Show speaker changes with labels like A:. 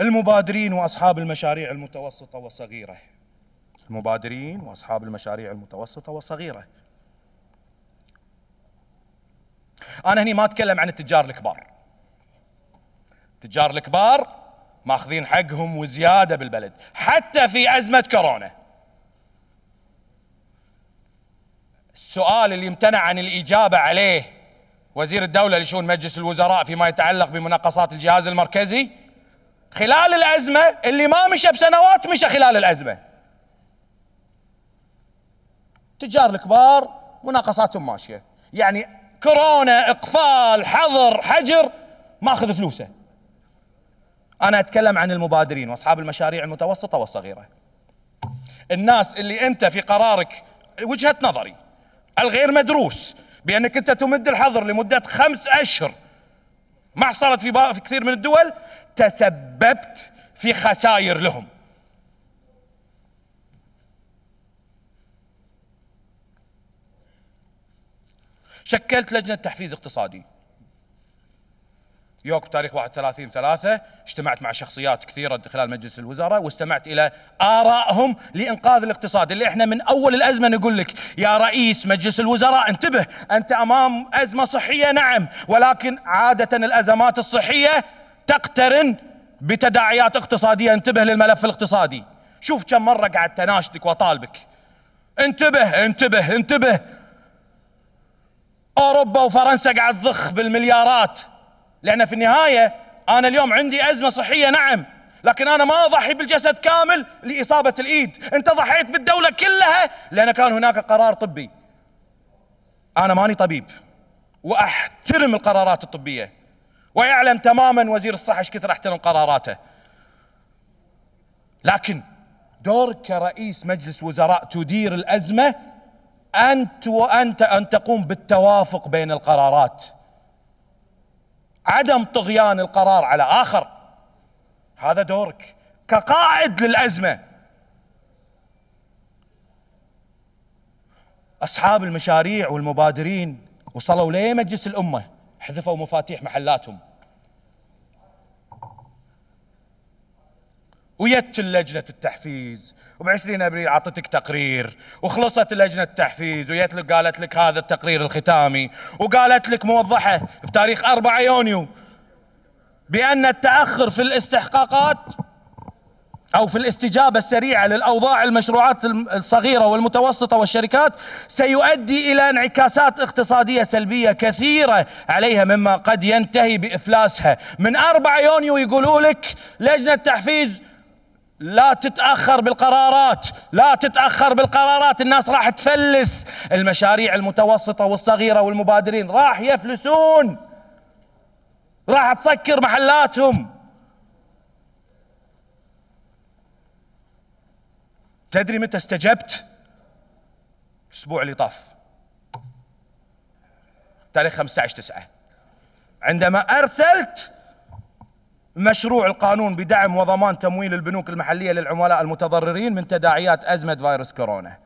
A: المبادرين واصحاب المشاريع المتوسطه والصغيره المبادرين واصحاب المشاريع المتوسطه والصغيره انا هني ما اتكلم عن التجار الكبار التجار الكبار ماخذين حقهم وزياده بالبلد حتى في ازمه كورونا السؤال اللي امتنع عن الاجابه عليه وزير الدوله لشؤون مجلس الوزراء فيما يتعلق بمناقصات الجهاز المركزي خلال الأزمة اللي ما مشى بسنوات مشى خلال الأزمة تجار الكبار مناقصاتهم ماشية يعني كورونا إقفال حظر حجر ماخذ ما فلوسه أنا أتكلم عن المبادرين وأصحاب المشاريع المتوسطة والصغيرة الناس اللي أنت في قرارك وجهة نظري الغير مدروس بأنك أنت تمد الحظر لمدة خمس أشهر ما حصلت في, في كثير من الدول تسببت في خسائر لهم شكلت لجنة تحفيز اقتصادي يوم تاريخ 31 3 اجتمعت مع شخصيات كثيرة خلال مجلس الوزراء واستمعت إلى آرائهم لإنقاذ الاقتصاد اللي احنا من أول الأزمة نقول لك يا رئيس مجلس الوزراء انتبه أنت أمام أزمة صحية نعم ولكن عادة الأزمات الصحية تقترن بتداعيات اقتصادية انتبه للملف الاقتصادي شوف كم مرة قعدت اناشدك واطالبك انتبه انتبه انتبه اوروبا وفرنسا قاعد تضخ بالمليارات لان في النهاية انا اليوم عندي ازمة صحية نعم لكن انا ما اضحي بالجسد كامل لاصابة الايد انت ضحيت بالدولة كلها لان كان هناك قرار طبي انا ماني طبيب واحترم القرارات الطبيه ويعلم تماما وزير الصحة ايش كثر احترم قراراته لكن دورك كرئيس مجلس وزراء تدير الأزمة أنت وأنت أن تقوم بالتوافق بين القرارات عدم طغيان القرار على آخر هذا دورك كقائد للأزمة أصحاب المشاريع والمبادرين وصلوا لمجلس الأمة حذفوا مفاتيح محلاتهم ويت اللجنة التحفيز وب20 أبريل عطتك تقرير وخلصت لجنة التحفيز ويت لك قالت لك هذا التقرير الختامي وقالت لك موضحة بتاريخ 4 يونيو بأن التأخر في الاستحقاقات أو في الاستجابة السريعة للأوضاع المشروعات الصغيرة والمتوسطة والشركات سيؤدي إلى انعكاسات اقتصادية سلبية كثيرة عليها مما قد ينتهي بإفلاسها من 4 يونيو يقولوا لك لجنة تحفيز لا تتأخر بالقرارات لا تتأخر بالقرارات الناس راح تفلس المشاريع المتوسطة والصغيرة والمبادرين راح يفلسون راح تسكر محلاتهم تدري متى استجبت الاسبوع اللي طاف تاريخ 15 9 عندما ارسلت مشروع القانون بدعم وضمان تمويل البنوك المحليه للعملاء المتضررين من تداعيات ازمه فيروس كورونا